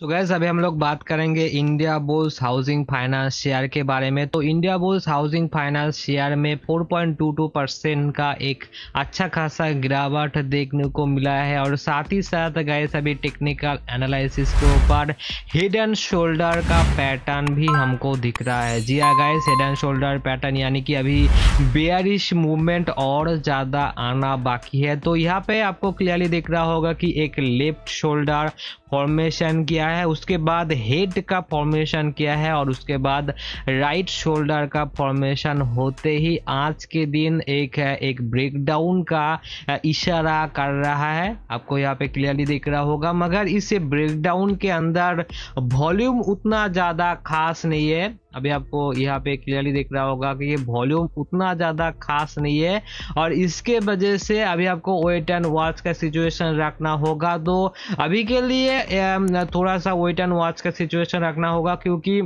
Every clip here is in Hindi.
तो गैस अभी हम लोग बात करेंगे India Bulls housing finance share के बारे में तो India Bulls housing finance share में 4.22 परसेंट का एक अच्छा खासा गिरावट देखने को मिला है और साथ ही साथ गैस अभी टेक्निकल एनालिसिस के ऊपर हेड एंड शोल्डर का पैटर्न भी हमको दिख रहा है जी हाँ guys head and shoulder pattern यानी कि अभी बेयरिश मूवमेंट और ज़्यादा आना बाकी है तो यहाँ पे आपको क्लियरली दिख रहा होगा कि एक लेफ्ट शोल्डर फॉर्मेशन किया किया है उसके बाद हेड का फॉर्मेशन किया है और उसके बाद राइट शोल्डर का फॉर्मेशन होते ही आज के दिन एक एक ब्रेकडाउन का इशारा कर रहा है आपको यहाँ पे क्लियरली दिख रहा होगा मगर इस ब्रेकडाउन के अंदर वॉल्यूम उतना ज़्यादा खास नहीं है अभी आपको यहाँ पे क्लियरली देख रहा होगा कि ये वॉल्यूम उतना ज़्यादा खास नहीं है और इसके वजह से अभी आपको वेट एंड वॉच का सिचुएशन रखना होगा तो अभी के लिए थोड़ा सा वेट एंड वॉच का सिचुएशन रखना होगा क्योंकि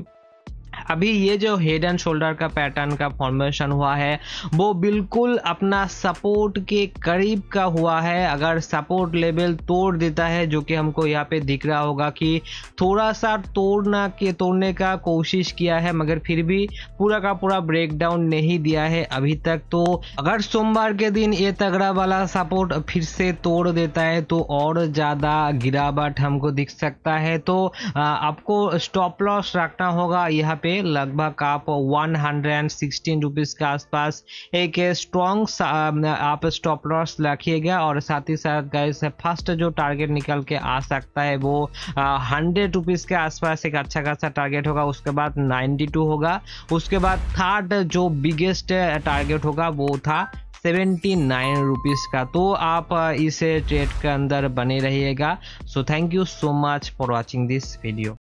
अभी ये जो हेड एंड शोल्डर का पैटर्न का फॉर्मेशन हुआ है वो बिल्कुल अपना सपोर्ट के करीब का हुआ है अगर सपोर्ट लेवल तोड़ देता है जो कि हमको यहाँ पे दिख रहा होगा कि थोड़ा सा तोड़ना के तोड़ने का कोशिश किया है मगर फिर भी पूरा का पूरा ब्रेकडाउन नहीं दिया है अभी तक तो अगर सोमवार के दिन ये तगड़ा वाला सपोर्ट फिर से तोड़ देता है तो और ज़्यादा गिरावट हमको दिख सकता है तो आपको स्टॉप लॉस रखना होगा यहाँ पे लगभग आप 116 रुपीज के आसपास एक स्ट्रॉन्ग आप स्टॉप लॉस रखिएगा और साथ ही साथ गैस फर्स्ट जो टारगेट निकल के आ सकता है वो हंड्रेड रुपीज़ के आसपास एक अच्छा खासा टारगेट होगा उसके बाद 92 होगा उसके बाद थर्ड जो बिगेस्ट टारगेट होगा वो था सेवेंटी नाइन रुपीज़ का तो आप इसे ट्रेड के अंदर बने रहिएगा so thank you so much for watching this video